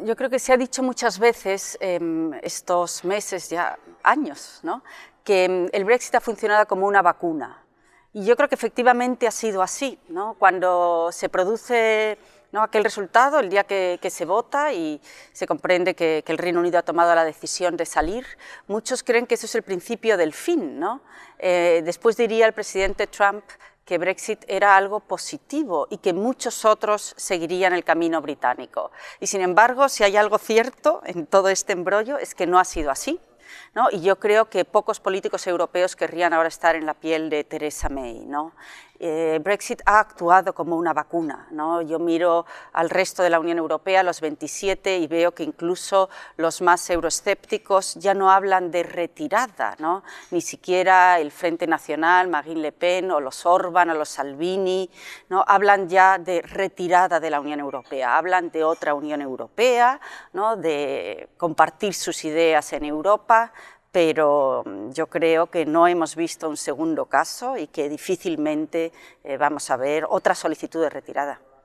Yo creo que se ha dicho muchas veces em, estos meses, ya años, ¿no? que em, el Brexit ha funcionado como una vacuna. Y yo creo que efectivamente ha sido así. ¿no? Cuando se produce ¿no? aquel resultado, el día que, se vota y se comprende que, el Reino Unido ha tomado la decisión de salir, muchos creen que eso es el principio del fin. ¿no? Eh, después diría el presidente Trump que Brexit era algo positivo y que muchos otros seguirían el camino británico. Y sin embargo, si hay algo cierto en todo este embrollo es que no ha sido así. ¿no? Y yo creo que pocos políticos europeos querrían ahora estar en la piel de Theresa May. ¿no? Eh, Brexit ha actuado como una vacuna. Yo miro al resto de la Unión Europea, los 27, y veo que incluso los más euroescépticos ya no hablan de retirada, ¿no? ni siquiera el Frente Nacional, Marine Le Pen o los Orban o los Salvini, ¿no? hablan ya de retirada de la Unión Europea, hablan de otra Unión Europea, de compartir sus ideas en Europa, pero mm, yo creo que no hemos visto un segundo caso y que difícilmente eh, vamos a ver otra solicitud de retirada.